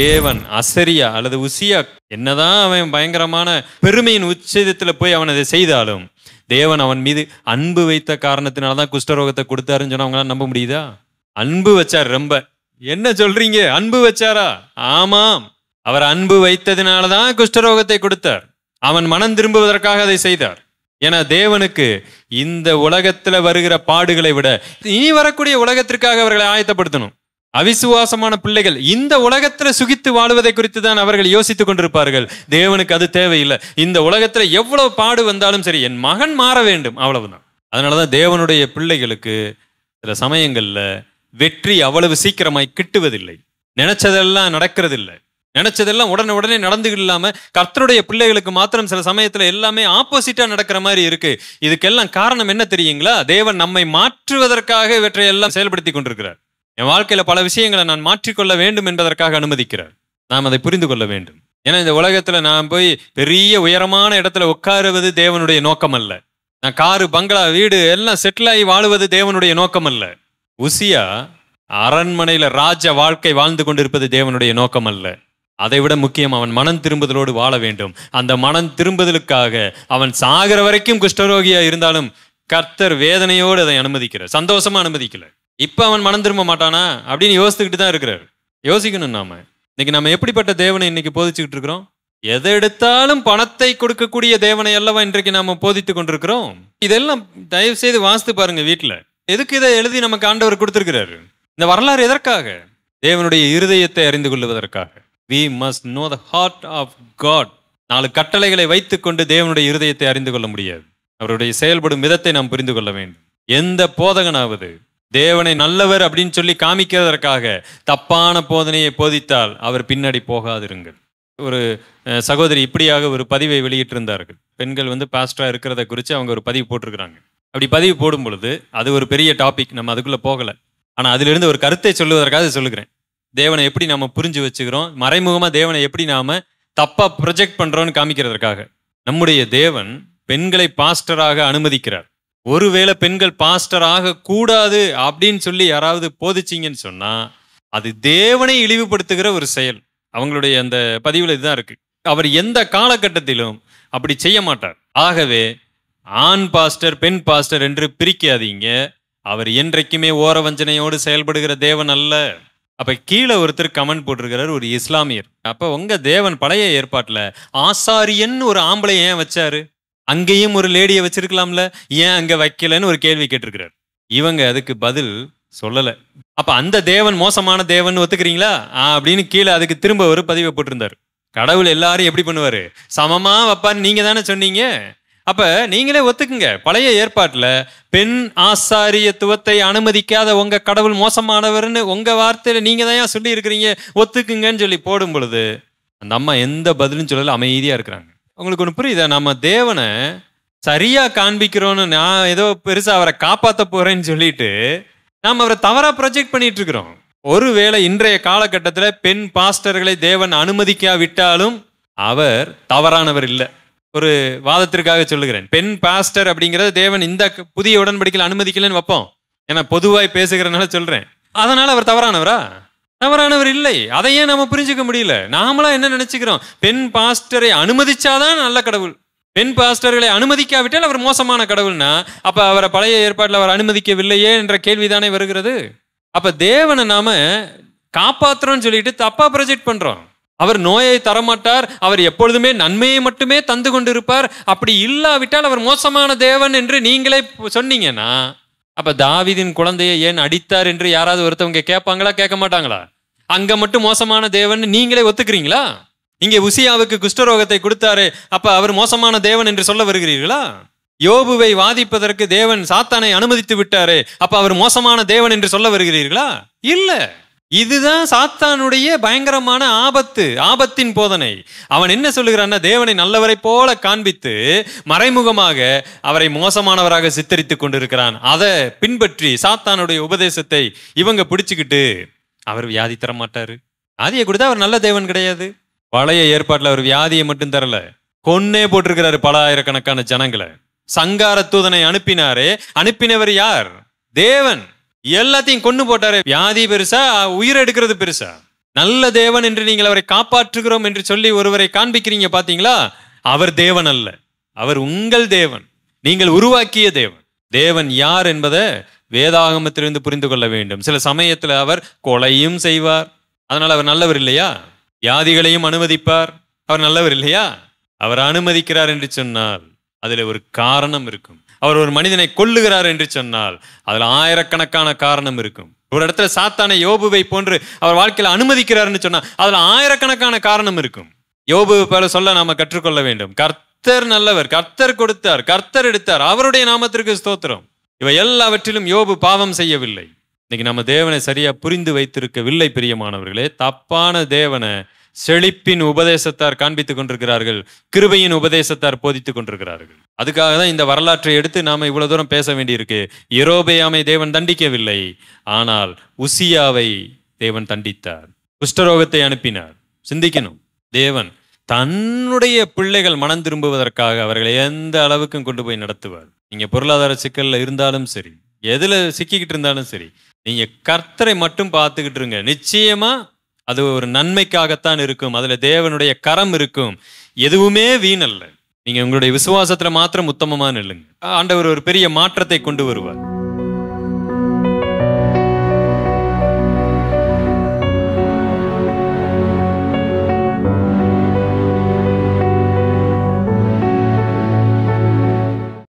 தேவன் அசரியா அல்லது உசியா என்னதான் அவன் பயங்கரமான பெருமையின் உச்சதத்தில் போய் அவன் அதை செய்தாலும் தேவன் அவன் மீது அன்பு வைத்த காரணத்தினால தான் குஷ்டரோகத்தை கொடுத்தாருன்னு சொன்னா அவங்களாம் நம்ப முடியுதா அன்பு வச்சார் ரொம்ப என்ன சொல்றீங்க அன்பு வச்சாரா ஆமாம் அவர் அன்பு வைத்ததினால தான் குஷ்டரோகத்தை கொடுத்தார் அவன் மனம் திரும்புவதற்காக அதை செய்தார் ஏன்னா தேவனுக்கு இந்த உலகத்தில் வருகிற பாடுகளை விட இனி வரக்கூடிய உலகத்திற்காக அவர்களை ஆயத்தப்படுத்தணும் அவிசுவாசமான பிள்ளைகள் இந்த உலகத்துல சுகித்து வாழ்வதை குறித்து தான் அவர்கள் யோசித்துக் கொண்டிருப்பார்கள் தேவனுக்கு அது தேவையில்லை இந்த உலகத்துல எவ்வளவு பாடு வந்தாலும் சரி என் மகன் மாற வேண்டும் அவ்வளவுதான் அதனாலதான் தேவனுடைய பிள்ளைகளுக்கு சில சமயங்கள்ல வெற்றி அவ்வளவு சீக்கிரமாய் கிட்டுவதில்லை நினைச்சதெல்லாம் நடக்கிறதில்லை நினைச்சதெல்லாம் உடனே உடனே நடந்து இல்லாம கர்த்தருடைய பிள்ளைகளுக்கு மாத்திரம் சில சமயத்துல எல்லாமே ஆப்போசிட்டா நடக்கிற மாதிரி இருக்கு இதுக்கெல்லாம் காரணம் என்ன தெரியுங்களா தேவன் நம்மை மாற்றுவதற்காக இவற்றை எல்லாம் செயல்படுத்தி கொண்டிருக்கிறார் என் வாழ்க்கையில் பல விஷயங்களை நான் மாற்றிக்கொள்ள வேண்டும் என்பதற்காக அனுமதிக்கிறார் நாம் அதை புரிந்து கொள்ள வேண்டும் ஏன்னா இந்த உலகத்தில் நான் போய் பெரிய உயரமான இடத்துல உட்காருவது தேவனுடைய நோக்கம் அல்ல நான் காரு பங்களா வீடு எல்லாம் செட்டில் ஆகி வாழுவது தேவனுடைய நோக்கம் அல்ல உசியா அரண்மனையில் ராஜ வாழ்க்கை வாழ்ந்து கொண்டிருப்பது தேவனுடைய நோக்கம் அல்ல அதை விட முக்கியம் அவன் மனம் திரும்புதலோடு வாழ வேண்டும் அந்த மனம் திரும்புதலுக்காக அவன் சாகிற வரைக்கும் குஷ்டரோகியா இருந்தாலும் கர்த்தர் வேதனையோடு அதை அனுமதிக்கிறார் சந்தோஷமா அனுமதிக்கல இப்போ அவன் மனம் திரும்ப மாட்டானா அப்படின்னு யோசித்துக்கிட்டு தான் இருக்கிறார் யோசிக்கணும் நாம இன்னைக்கு நம்ம எப்படிப்பட்ட தேவனை இன்னைக்கு போதிச்சுக்கிட்டு இருக்கிறோம் எதை எடுத்தாலும் பணத்தை கொடுக்கக்கூடிய தேவனை அல்லவா இன்றைக்கு நாம போதித்து கொண்டிருக்கிறோம் இதெல்லாம் தயவு செய்து வாசித்து பாருங்க வீட்டில் எதுக்கு இதை எழுதி நமக்கு ஆண்டவர் கொடுத்துருக்கிறாரு இந்த வரலாறு எதற்காக தேவனுடைய இருதயத்தை அறிந்து கொள்வதற்காக we must know the heart of God நாலு கட்டளைகளை வைத்துக்கொண்டு தேவனுடைய இருதயத்தை அறிந்து கொள்ள முடியாது அவருடைய செயல்படும் விதத்தை நாம் புரிந்து கொள்ள வேண்டும் எந்த போதகனாவது தேவனை நல்லவர் அப்படின்னு சொல்லி காமிக்கிறதற்காக தப்பான போதனையை போதித்தால் அவர் பின்னாடி போகாதிருங்கள் ஒரு சகோதரி இப்படியாக ஒரு பதிவை வெளியிட்டிருந்தார்கள் பெண்கள் வந்து பாஸ்டராக இருக்கிறத குறித்து அவங்க ஒரு பதிவு போட்டிருக்கிறாங்க அப்படி பதிவு போடும் பொழுது அது ஒரு பெரிய டாபிக் நம்ம அதுக்குள்ளே போகலை ஆனால் அதிலிருந்து ஒரு கருத்தை சொல்லுவதற்காக சொல்லுகிறேன் தேவனை எப்படி நாம் புரிஞ்சு வச்சுக்கிறோம் மறைமுகமாக தேவனை எப்படி நாம் தப்பாக ப்ரொஜெக்ட் பண்ணுறோன்னு காமிக்கிறதற்காக நம்முடைய தேவன் பெண்களை பாஸ்டராக அனுமதிக்கிறார் ஒருவேளை பெண்கள் பாஸ்டர் ஆகக்கூடாது அப்படின்னு சொல்லி யாராவது போதிச்சிங்கன்னு சொன்னால் அது தேவனை இழிவுபடுத்துகிற ஒரு செயல் அவங்களுடைய அந்த பதிவில் இதுதான் இருக்கு அவர் எந்த காலகட்டத்திலும் அப்படி செய்ய மாட்டார் ஆகவே ஆண் பாஸ்டர் பெண் பாஸ்டர் என்று பிரிக்காதீங்க அவர் என்றைக்குமே ஓர வஞ்சனையோடு செயல்படுகிற தேவன் அல்ல அப்ப கீழே ஒருத்தர் கமெண்ட் போட்டிருக்கிறார் ஒரு இஸ்லாமியர் அப்ப உங்க தேவன் பழைய ஏற்பாட்டில் ஆசாரியன் ஒரு ஆம்பளை ஏன் வச்சாரு அங்கேயும் ஒரு லேடியை வச்சிருக்கலாம்ல ஏன் அங்க வைக்கலன்னு ஒரு கேள்வி கேட்டிருக்கிறார் இவங்க அதுக்கு பதில் சொல்லலை அப்ப அந்த தேவன் மோசமான தேவன் ஒத்துக்கிறீங்களா அப்படின்னு கீழே அதுக்கு திரும்ப ஒரு பதிவை போட்டிருந்தார் கடவுள் எல்லாரும் எப்படி பண்ணுவாரு சமமா வைப்பான்னு நீங்க தானே சொன்னீங்க அப்ப நீங்களே ஒத்துக்குங்க பழைய ஏற்பாட்டில் பெண் ஆசாரியத்துவத்தை அனுமதிக்காத உங்க கடவுள் மோசமானவர்னு உங்க வார்த்தையில நீங்க தான் சொல்லி இருக்கிறீங்க ஒத்துக்குங்கன்னு சொல்லி போடும் பொழுது அந்த அம்மா எந்த பதிலும் சொல்லல அமைதியா இருக்கிறாங்க உங்களுக்கு ஒன்று புரியுதா நம்ம தேவனை சரியாக காண்பிக்கிறோன்னு நான் ஏதோ பெருசாக அவரை காப்பாற்ற போகிறேன்னு சொல்லிட்டு நாம் அவரை தவறாக ப்ரொஜெக்ட் பண்ணிகிட்டு இருக்கிறோம் ஒருவேளை இன்றைய காலகட்டத்தில் பெண் பாஸ்டர்களை தேவன் அனுமதிக்கா விட்டாலும் அவர் தவறானவர் இல்லை ஒரு வாதத்திற்காக சொல்லுகிறேன் பெண் பாஸ்டர் அப்படிங்கிறத தேவன் இந்த புதிய உடன்படிக்கையில் அனுமதிக்கலன்னு வைப்போம் ஏன்னா பொதுவாய் பேசுகிறனால சொல்கிறேன் அதனால் அவர் தவறானவரா தவறானவர் இல்லை அதையே நம்ம புரிஞ்சுக்க முடியல நாமளா என்ன நினைச்சுக்கிறோம் பெண் பாஸ்டரை அனுமதிச்சாதான் நல்ல கடவுள் பெண் பாஸ்டர்களை அனுமதிக்காவிட்டால் அவர் மோசமான கடவுள்னா அப்ப அவரை பழைய ஏற்பாட்டில் அவர் அனுமதிக்கவில்லையே என்ற கேள்விதானே வருகிறது அப்ப தேவனை நாம காப்பாத்துறோம்னு சொல்லிட்டு தப்பா ப்ரொஜெக்ட் பண்றோம் அவர் நோயை தரமாட்டார் அவர் எப்பொழுதுமே நன்மையை மட்டுமே தந்து கொண்டிருப்பார் அப்படி இல்லாவிட்டால் அவர் மோசமான தேவன் என்று நீங்களே சொன்னீங்கன்னா அப்ப தாவிதின் குழந்தையை ஏன் அடித்தார் என்று யாராவது ஒருத்தவங்க கேட்பாங்களா கேட்க மாட்டாங்களா அங்க மட்டும் மோசமான தேவன் நீங்களே ஒத்துக்கிறீங்களா இங்கே உசியாவுக்கு குஷ்டரோகத்தை கொடுத்தாரு அப்ப அவர் மோசமான தேவன் என்று சொல்ல வருகிறீர்களா யோபுவை வாதிப்பதற்கு தேவன் சாத்தானை அனுமதித்து விட்டாரு அப்ப அவர் மோசமான தேவன் என்று சொல்ல வருகிறீர்களா இல்லை இதுதான் சாத்தானுடைய பயங்கரமான ஆபத்து ஆபத்தின் போதனை அவன் என்ன சொல்லுகிறான்னா தேவனை நல்லவரை போல காண்பித்து மறைமுகமாக அவரை மோசமானவராக சித்தரித்துக் கொண்டிருக்கிறான் அதை பின்பற்றி சாத்தானுடைய உபதேசத்தை இவங்க பிடிச்சுக்கிட்டு அவர் வியாதி தர மாட்டாரு வியாதியை கொடுத்தா அவர் நல்ல தேவன் கிடையாது பழைய ஏற்பாட்டில் அவர் வியாதியை மட்டும் தரல கொன்னே போட்டிருக்கிறாரு பல ஆயிரக்கணக்கான ஜனங்களை சங்கார தூதனை அனுப்பினாரே அனுப்பினவர் யார் தேவன் எல்லாத்தையும் கொண்டு போட்டாரு வியாதி பெருசா உயிர் எடுக்கிறது பெருசா நல்ல தேவன் என்று நீங்கள் அவரை காப்பாற்றுகிறோம் என்று சொல்லி ஒருவரை காண்பிக்கிறீங்க பாத்தீங்களா அவர் தேவன் அல்ல அவர் உங்கள் தேவன் நீங்கள் உருவாக்கிய தேவன் தேவன் யார் என்பதை வேதாகமத்திலிருந்து புரிந்து கொள்ள வேண்டும் சில சமயத்தில் அவர் கொலையும் செய்வார் அதனால் அவர் நல்லவர் இல்லையா வியாதிகளையும் அனுமதிப்பார் அவர் நல்லவர் இல்லையா அவர் அனுமதிக்கிறார் என்று சொன்னால் அதில் ஒரு காரணம் இருக்கும் அவர் ஒரு மனிதனை கொல்லுகிறார் என்று சொன்னால் அதில் ஆயிரக்கணக்கான காரணம் இருக்கும் ஒரு இடத்துல சாத்தான யோபுவை போன்று அவர் வாழ்க்கையில் அனுமதிக்கிறார்னு சொன்னால் அதில் ஆயிரக்கணக்கான காரணம் இருக்கும் யோபு போல சொல்ல நாம் கற்றுக்கொள்ள வேண்டும் கர்த்தர் நல்லவர் கர்த்தர் கொடுத்தார் கர்த்தர் எடுத்தார் அவருடைய நாமத்திற்கு ஸ்தோத்திரம் இவை எல்லாவற்றிலும் யோபு பாவம் செய்யவில்லை இன்னைக்கு நம்ம தேவனை சரியா புரிந்து வைத்திருக்கவில்லை பிரியமானவர்களே தப்பான தேவனை செழிப்பின் உபதேசத்தார் காண்பித்துக் கொண்டிருக்கிறார்கள் கிருபையின் உபதேசத்தார் போதித்துக் கொண்டிருக்கிறார்கள் அதுக்காக தான் இந்த வரலாற்றை எடுத்து நாம இவ்வளவு தூரம் பேச வேண்டியிருக்கு எரோபேயாமை தேவன் தண்டிக்கவில்லை ஆனால் உசியாவை தேவன் தண்டித்தார் குஷ்டரோகத்தை அனுப்பினார் சிந்திக்கணும் தேவன் தன்னுடைய பிள்ளைகள் மனம் திரும்புவதற்காக அவர்களை எந்த அளவுக்கும் கொண்டு போய் நடத்துவார் நீங்க பொருளாதார சிக்கல்ல இருந்தாலும் சரி எதுல சிக்கிக்கிட்டு இருந்தாலும் சரி நீங்க கர்த்தரை மட்டும் பார்த்துக்கிட்டு இருங்க நிச்சயமா அது ஒரு நன்மைக்காகத்தான் இருக்கும் அதில் தேவனுடைய கரம் இருக்கும் எதுவுமே வீணல்ல நீங்கள் உங்களுடைய விசுவாசத்தில் மாத்திரம் உத்தமமான இல்லைங்க ஆண்டவர் ஒரு பெரிய மாற்றத்தை கொண்டு வருவார்